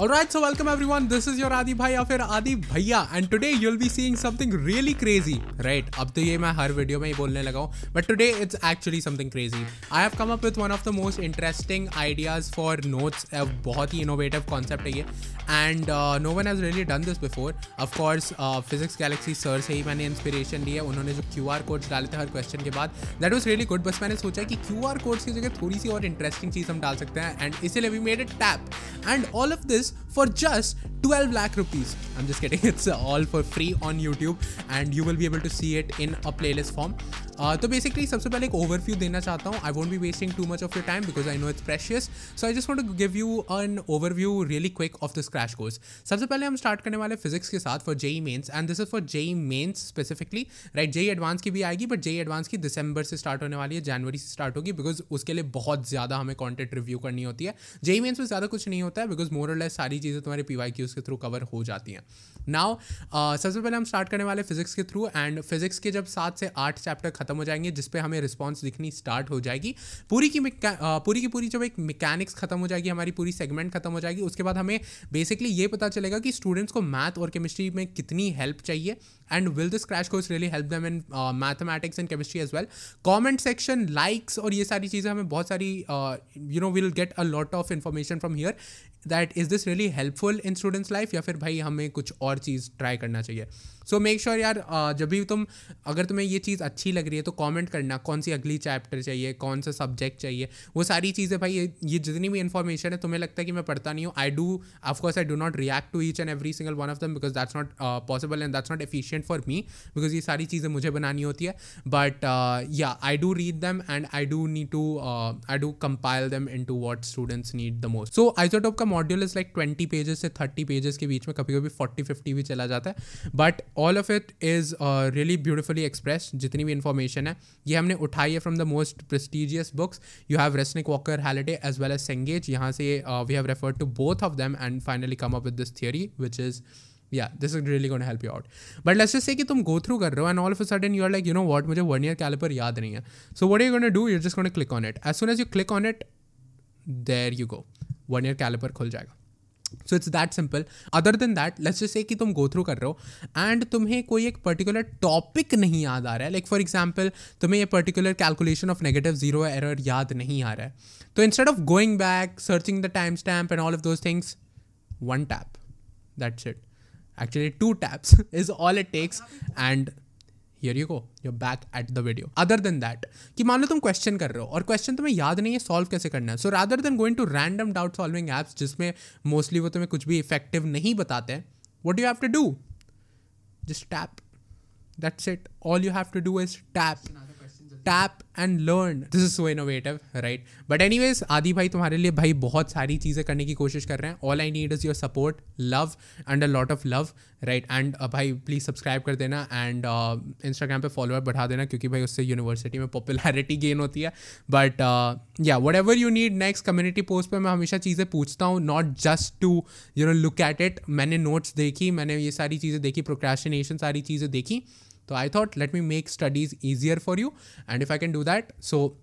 Alright, so welcome everyone. This is your Adi Bhai या फिर आदि भैया and today you will be seeing something really crazy right अब तो ये मैं हर वीडियो में ही बोलने लगा हूँ but today it's actually something crazy I have come up with one of the most interesting ideas for notes बहुत ही इनोवेटिव कॉन्सेप्ट है ये and no one has really done this before of course Physics Galaxy sir से ही मैंने inspiration ली है उन्होंने जो क्यू आर कोड्स डाले थे हर क्वेश्चन के बाद दैट वॉज रियली गुड बस मैंने सोचा कि क्यू आर कोड्स की जगह थोड़ी सी और इंटरेस्टिंग चीज़ हम डाल सकते हैं एंड इसीलिए we made it tap and all of this for just 12 lakh rupees. I'm just kidding, it's all for free on YouTube and you will be able to see it in a playlist form. Uh, तो basically सबसे पहले एक overview देना चाहता हूँ I won't be wasting too much of your time because I know it's precious so I just want to give you an overview really quick of this crash course सबसे पहले हम start करने वाले physics के साथ for JEE mains and this is for JEE mains specifically right JEE advance की भी आएगी बट जेई एडवांस की दिसंबर से स्टार्ट होने वाली है जनवरी से स्टार्ट होगी बिकॉज उसके लिए बहुत ज़्यादा हमें कॉन्टेंट रिव्यू करनी होती है जेई मेन्स e में ज़्यादा कुछ नहीं होता है बिकॉज मोर लेस सारी चीज़ें तुम्हारे पी वाई के थ्रू कवर हो जाती हैं नाव uh, सबसे पहले हम स्टार्ट करने वाले फिजिक्स के थ्रू एंड फिजिक्स के जब सात से आठ चैप्टर खत्म ख़त्म हो जाएंगे जिसपे हमें रिस्पॉन्स दिखनी स्टार्ट हो जाएगी पूरी की पूरी की पूरी जब एक मैकेनिक्स खत्म हो जाएगी हमारी पूरी सेगमेंट खत्म हो जाएगी उसके बाद हमें बेसिकली ये पता चलेगा कि स्टूडेंट्स को मैथ और केमिस्ट्री में कितनी हेल्प चाहिए and will this crash course really help them in mathematics and chemistry as well comment section likes और ये सारी चीज़ें हमें बहुत सारी you know will get a lot of information from here that is this really helpful in students life या फिर भाई हमें कुछ और चीज़ ट्राई करना चाहिए सो मेक श्योर यार uh, जब भी तुम अगर तुम्हें ये चीज़ अच्छी लग रही है चाहिए तो कमेंट करना कौन सी अगली चैप्टर चाहिए कौन सा सब्जेक्ट चाहिए वो सारी चीज़ें भाई ये ये जितनी भी इन्फॉर्मेशन है तुम्हें लगता है कि मैं पढ़ता नहीं हूँ I do of course I do not react to each and every single one of them because that's not possible and that's not efficient for me because ये सारी चीज़ें मुझे बनानी होती है बट या I do read them and I do need to I do compile them into what students need the most so I isotope का module is like twenty pages से थर्टी पेजेस के बीच में कभी कभी forty fifty भी चला जाता है but all of it is really beautifully express जितनी भी इन्फॉर्मेशन इन्फॉर्मेशन है ये हमने उठाई है from the most prestigious books you have Resnick Walker Halliday as well as Cengage यहाँ से we have refer to both of them and finally come up with this theory which is या this is really gonna help you out but let's just say कि तुम go through कर रहे हो and all of a sudden you are like you know what मुझे vernier caliper याद नहीं है so what you gonna do you just gonna click on it as soon as you click on it there you go vernier caliper खुल जाएगा so it's that simple other than that let's just say कि तुम go through कर रहे हो and तुम्हें कोई एक पर्टिकुलर टॉपिक नहीं याद आ रहा है लाइक फॉर एग्जाम्पल तुम्हें ये particular calculation of negative zero error याद नहीं आ रहा है तो instead of going back searching the time stamp and all of those things one tap that's it actually two taps is all it takes and here you go your back at the video other than that कि मान लो तुम question कर रहे हो और question तुम्हें याद नहीं है सॉल्व कैसे करना है so rather than going to random doubt solving apps जिसमें मोस्टली वो तुम्हें कुछ भी इफेक्टिव नहीं बताते हैं what you have to do just tap that's it all you have to do is tap tap and learn this is so innovative right but anyways आदि भाई तुम्हारे लिए भाई बहुत सारी चीज़ें करने की कोशिश कर रहे हैं all I need is your support love and a lot of love right and भाई प्लीज़ सब्सक्राइब कर देना एंड इंस्टाग्राम uh, पे फॉलोअर बढ़ा देना क्योंकि भाई उससे यूनिवर्सिटी में पॉपुलैरिटी गेन होती है बट या whatever you need next community post पर मैं हमेशा चीज़ें पूछता हूँ not just to you know look at it मैंने नोट्स देखी मैंने ये सारी चीज़ें देखी प्रोक्रेशनेशन सारी चीज़ें देखी So I thought let me make studies easier for you and if I can do that so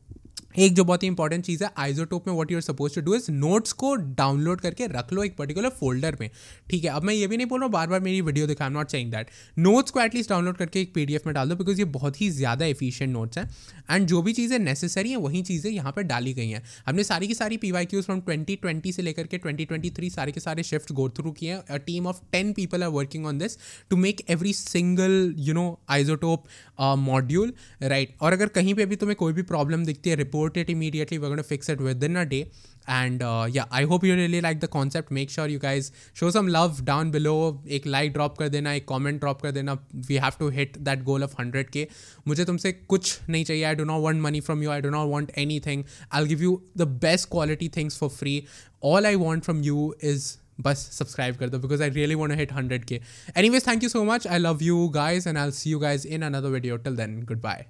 एक जो बहुत ही इंपॉर्टेंट चीज़ है आइजोटोप में what you are suppose to do is notes को डाउनलोड करके रख लो एक पर्टिकुलर फोल्डर में ठीक है अब मैं ये भी नहीं बोल रहा हूँ बार बार मेरी वीडियो दिखा नॉट चाइंग दैट नोट्स को एटलीस्ट डाउनलोड करके एक पीडीएफ में डाल दो बिकॉज ये बहुत ही ज़्यादा एफिशिएंट नोट्स हैं एंड जो भी चीज़ें नेसेसरी हैं वही चीज़ें यहाँ पर डाली गई हैं हमने सारी की सारी P Y Qs from twenty twenty से लेकर के ट्वेंटी ट्वेंटी थ्री सारे के सारे शिफ्ट गो थ्रू किए हैं a team of ten people are working on this to make every single you know isotope module right और अगर कहीं पर भी तुम्हें कोई भी प्रॉब्लम दिखती है report it immediately. We're going to fix it within a day. And uh, yeah, I hope you really like the concept. Make sure you guys show some love down below. एक like drop कर देना एक comment drop कर देना We have to hit that goal of 100k. मुझे तुमसे कुछ नहीं चाहिए I do not want money from you. I do not want anything. I'll give you the best quality things for free. All I want from you is बस subscribe कर दो because I really wanna hit 100k. Anyways, thank you so much. I love you guys, and I'll see you guys in another video. Till then, goodbye.